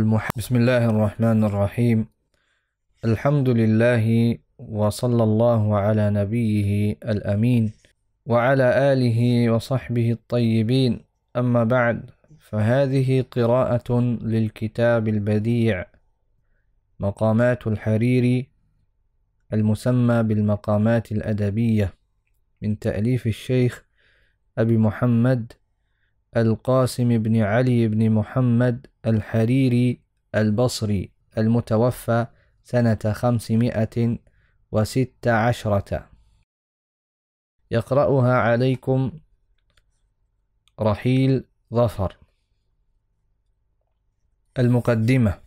المح... بسم الله الرحمن الرحيم الحمد لله وصلى الله على نبيه الأمين وعلى آله وصحبه الطيبين أما بعد فهذه قراءة للكتاب البديع مقامات الحريري المسمى بالمقامات الأدبية من تأليف الشيخ أبي محمد القاسم بن علي بن محمد الحريري البصري المتوفى سنة خمسمائة عشرة يقرأها عليكم رحيل ظفر المقدمة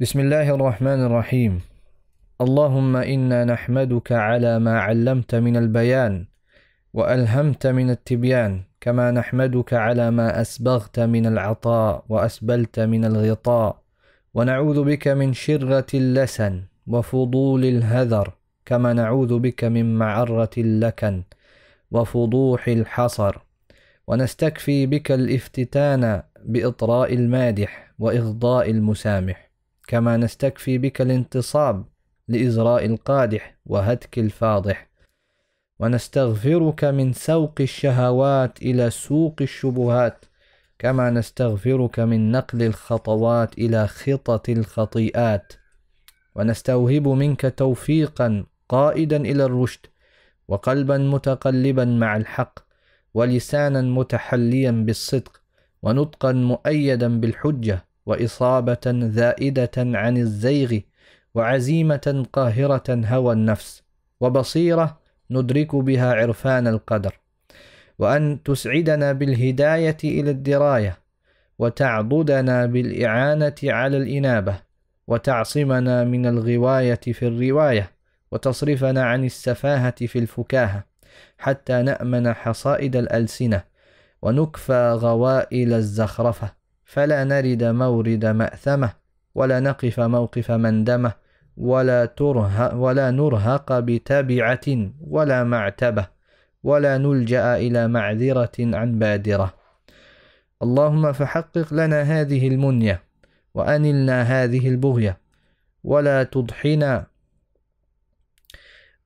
بسم الله الرحمن الرحيم اللهم إنا نحمدك على ما علمت من البيان وألهمت من التبيان كما نحمدك على ما أسبغت من العطاء وأسبلت من الغطاء ونعوذ بك من شرة اللسن وفضول الهذر كما نعوذ بك من معرة اللكن وفضوح الحصر ونستكفي بك الافتتان بإطراء المادح وإغضاء المسامح كما نستكفي بك الانتصاب لإزراء القادح وهتك الفاضح ونستغفرك من سوق الشهوات الى سوق الشبهات كما نستغفرك من نقل الخطوات الى خطط الخطيئات ونستوهب منك توفيقا قائدا الى الرشد وقلبا متقلبا مع الحق ولسانا متحليا بالصدق ونطقا مؤيدا بالحجه واصابه زائده عن الزيغ وعزيمه قاهره هوى النفس وبصيره ندرك بها عرفان القدر وان تسعدنا بالهدايه الى الدرايه وتعضدنا بالاعانه على الانابه وتعصمنا من الغوايه في الروايه وتصرفنا عن السفاهه في الفكاهه حتى نامن حصائد الالسنه ونكفى غوائل الزخرفه فلا نرد مورد ماثمه ولا نقف موقف مندمه ولا, ترها ولا نرهق بتبعة ولا معتبة ولا نلجأ إلى معذرة عن بادرة اللهم فحقق لنا هذه المنية وأنلنا هذه البغية ولا تضحنا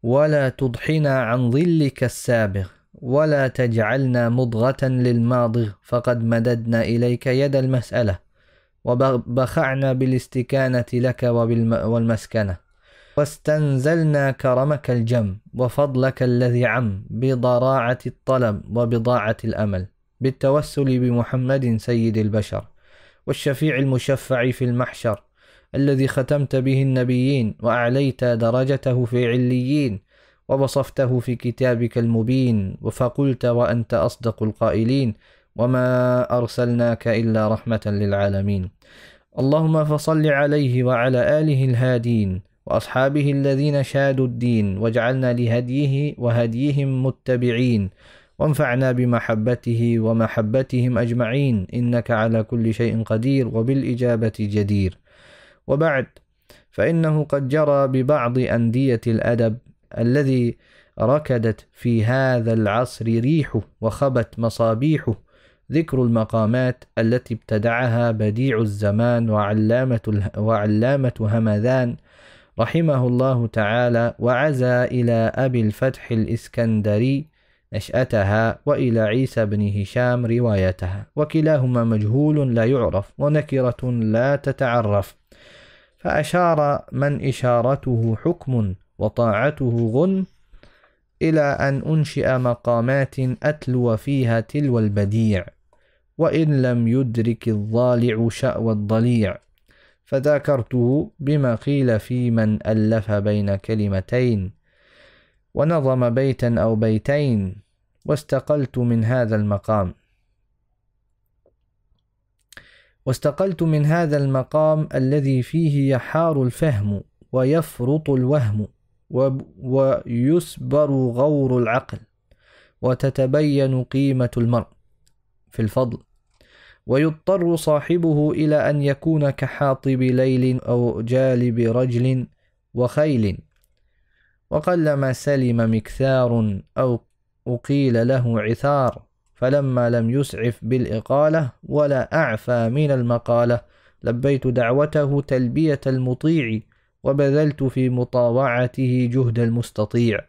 ولا تضحنا عن ظلك السابغ ولا تجعلنا مضغة للماضغ فقد مددنا إليك يد المسألة وبخعنا بالاستكانة لك والمسكنة واستنزلنا كرمك الجم وفضلك الذي عم بضراعة الطلب وبضاعة الأمل بالتوسل بمحمد سيد البشر والشفيع المشفع في المحشر الذي ختمت به النبيين وأعليت درجته في عليين ووصفته في كتابك المبين وفقلت وأنت أصدق القائلين وما أرسلناك إلا رحمة للعالمين اللهم فصل عليه وعلى آله الهادين وأصحابه الذين شادوا الدين واجعلنا لهديه وهديهم متبعين وانفعنا بمحبته ومحبتهم أجمعين إنك على كل شيء قدير وبالإجابة جدير وبعد فإنه قد جرى ببعض أندية الأدب الذي ركدت في هذا العصر ريحه وخبت مصابيحه ذكر المقامات التي ابتدعها بديع الزمان وعلامة, وعلامة همذان رحمه الله تعالى وعزى إلى أبي الفتح الإسكندري نشأتها وإلى عيسى بن هشام روايتها وكلاهما مجهول لا يعرف ونكرة لا تتعرف فأشار من إشارته حكم وطاعته غنم إلى أن أنشئ مقامات أتلو فيها تلو البديع وإن لم يدرك الضالع شأوى الضليع فذاكرته بما قيل في من ألف بين كلمتين ونظم بيتا أو بيتين واستقلت من هذا المقام واستقلت من هذا المقام الذي فيه يحار الفهم ويفرط الوهم ويسبر غور العقل وتتبين قيمة المرء في الفضل ويضطر صاحبه إلى أن يكون كحاطب ليل أو جالب رجل وخيل وقلما سلم مكثار أو أقيل له عثار فلما لم يسعف بالإقالة ولا أعفى من المقالة لبيت دعوته تلبية المطيع وبذلت في مطاوعته جهد المستطيع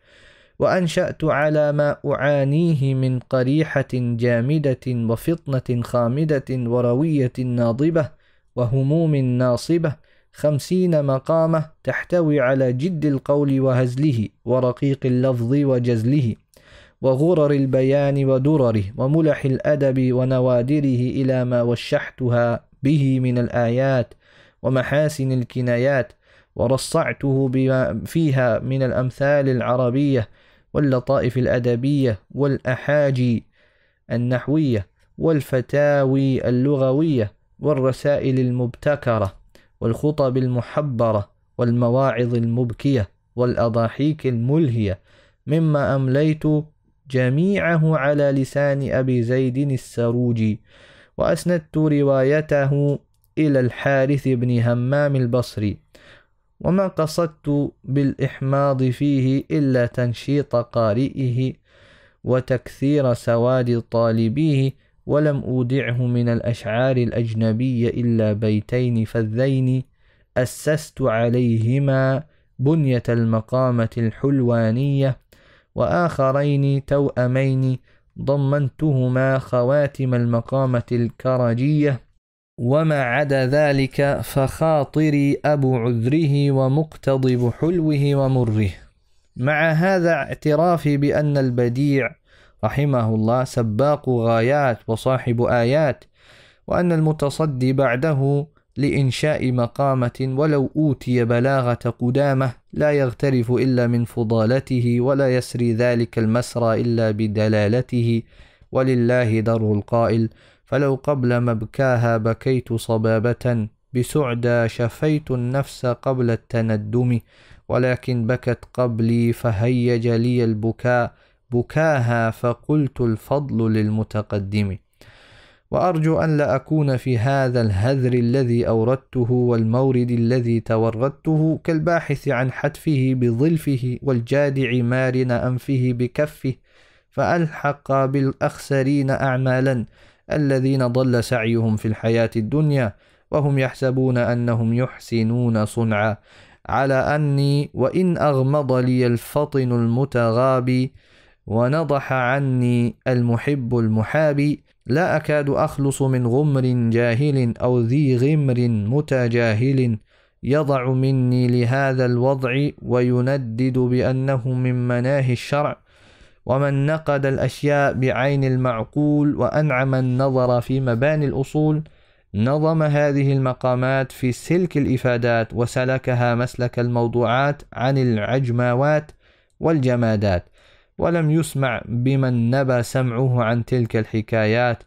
وأنشأت على ما أعانيه من قريحة جامدة وفطنة خامدة وروية ناضبة وهموم ناصبة خمسين مقامة تحتوي على جد القول وهزله ورقيق اللفظ وجزله وغرر البيان ودرره وملح الأدب ونوادره إلى ما وشحتها به من الآيات ومحاسن الكنايات ورصعته بما فيها من الأمثال العربية واللطائف الأدبية والأحاجي النحوية والفتاوي اللغوية والرسائل المبتكرة والخطب المحبرة والمواعظ المبكية والأضاحيك الملهية مما أمليت جميعه على لسان أبي زيد السروجي وأسندت روايته إلى الحارث بن همام البصري وما قصدت بالإحماض فيه إلا تنشيط قارئه وتكثير سواد طالبيه ولم أودعه من الأشعار الأجنبية إلا بيتين فذين أسست عليهما بنية المقامة الحلوانية وآخرين توأمين ضمنتهما خواتم المقامة الكرجية وما عدا ذلك فخاطري أبو عذره ومقتضب حلوه ومره مع هذا اعترافي بأن البديع رحمه الله سباق غايات وصاحب آيات وأن المتصدي بعده لإنشاء مقامة ولو أوتي بلاغة قدامه لا يغترف إلا من فضالته ولا يسري ذلك المسرى إلا بدلالته ولله در القائل فلو قبل مبكاها بكيت صبابة بسعدى شفيت النفس قبل التندم ولكن بكت قبلي فهيج لي البكاء بكاها فقلت الفضل للمتقدم وأرجو أن لا أكون في هذا الهذر الذي أوردته والمورد الذي توردته كالباحث عن حتفه بظلفه والجادع مارن أنفه بكفه فألحق بالأخسرين أعمالا الذين ضل سعيهم في الحياة الدنيا وهم يحسبون أنهم يحسنون صنعا على أني وإن أغمض لي الفطن المتغابي ونضح عني المحب المحابي لا أكاد أخلص من غمر جاهل أو ذي غمر متجاهل يضع مني لهذا الوضع ويندد بأنه من مناهي الشرع ومن نقد الأشياء بعين المعقول وأنعم النظر في مباني الأصول نظم هذه المقامات في سلك الإفادات وسلكها مسلك الموضوعات عن العجماوات والجمادات ولم يسمع بمن نبى سمعه عن تلك الحكايات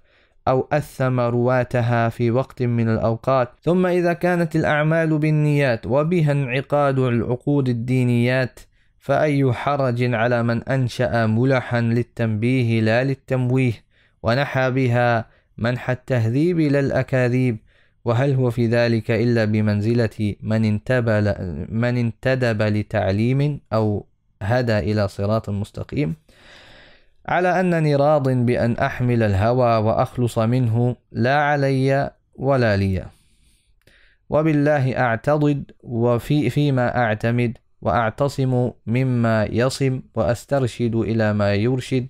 أو أثم رواتها في وقت من الأوقات ثم إذا كانت الأعمال بالنيات وبها انعقاد العقود الدينيات فأي حرج على من أنشأ ملحا للتنبيه لا للتمويه ونحى بها منح التهذيب لا الأكاذيب وهل هو في ذلك إلا بمنزلة من من انتدب لتعليم أو هدى إلى صراط مستقيم على أنني راض بأن أحمل الهوى وأخلص منه لا علي ولا لي وبالله أعتضد وفي فيما أعتمد وأعتصم مما يصم وأسترشد إلى ما يرشد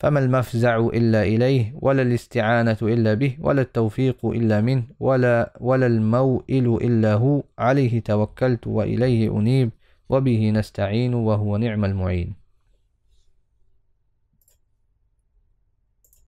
فما المفزع إلا إليه ولا الاستعانة إلا به ولا التوفيق إلا منه ولا, ولا الموئل إلا هو عليه توكلت وإليه أنيب وبه نستعين وهو نعم المعين